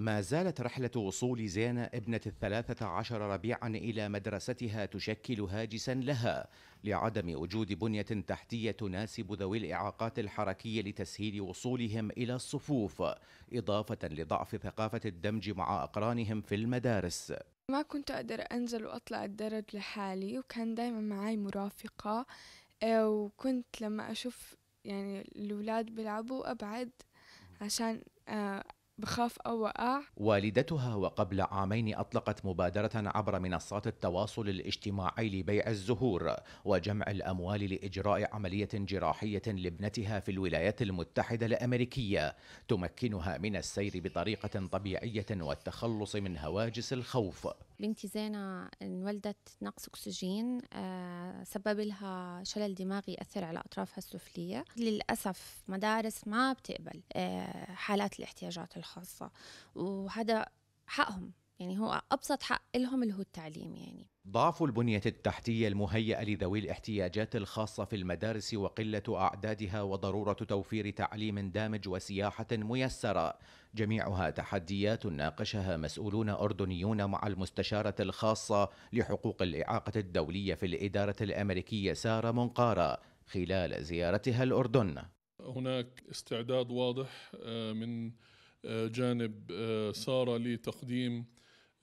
ما زالت رحلة وصول زينة ابنة الثلاثة عشر ربيعا إلى مدرستها تشكل هاجسا لها لعدم وجود بنية تحتية تناسب ذوي الإعاقات الحركية لتسهيل وصولهم إلى الصفوف إضافة لضعف ثقافة الدمج مع أقرانهم في المدارس ما كنت أقدر أنزل وأطلع الدرج لحالي وكان دايما معاي مرافقة آه، وكنت لما أشوف يعني الأولاد بيلعبوا أبعد عشان آه، بخاف أو وقع والدتها وقبل عامين أطلقت مبادرة عبر منصات التواصل الاجتماعي لبيع الزهور وجمع الأموال لإجراء عملية جراحية لابنتها في الولايات المتحدة الأمريكية تمكنها من السير بطريقة طبيعية والتخلص من هواجس الخوف بنتي زينة انولدت نقص أكسجين آه، سبب لها شلل دماغي أثر على أطرافها السفلية للأسف مدارس ما بتقبل آه، حالات الاحتياجات الخاصة خاصة وهذا حقهم يعني هو أبسط حق لهم اللي هو التعليم يعني ضعف البنية التحتية المهيئة لذوي الاحتياجات الخاصة في المدارس وقلة أعدادها وضرورة توفير تعليم دامج وسياحة ميسرة جميعها تحديات ناقشها مسؤولون أردنيون مع المستشارة الخاصة لحقوق الإعاقة الدولية في الإدارة الأمريكية سارة منقارة خلال زيارتها الأردن هناك استعداد واضح آه، من آه، جانب آه، ساره لتقديم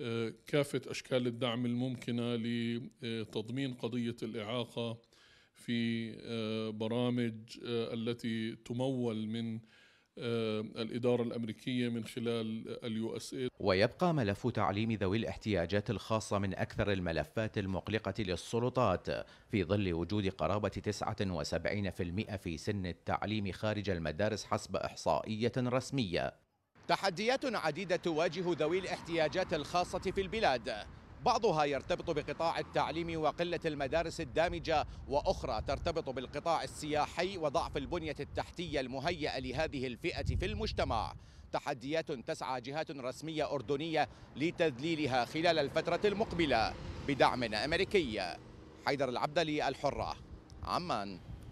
آه، كافه اشكال الدعم الممكنه لتضمين قضيه الاعاقه في برامج التي تمول من الإدارة الأمريكية من خلال اليو اس إيه. ويبقى ملف تعليم ذوي الاحتياجات الخاصة من أكثر الملفات المقلقة للسلطات في ظل وجود قرابة 79% في سن التعليم خارج المدارس حسب إحصائية رسمية تحديات عديدة تواجه ذوي الاحتياجات الخاصة في البلاد بعضها يرتبط بقطاع التعليم وقلة المدارس الدامجة وأخرى ترتبط بالقطاع السياحي وضعف البنية التحتية المهيئة لهذه الفئة في المجتمع تحديات تسعى جهات رسمية أردنية لتذليلها خلال الفترة المقبلة بدعم أمريكي حيدر العبدلي الحرة عمان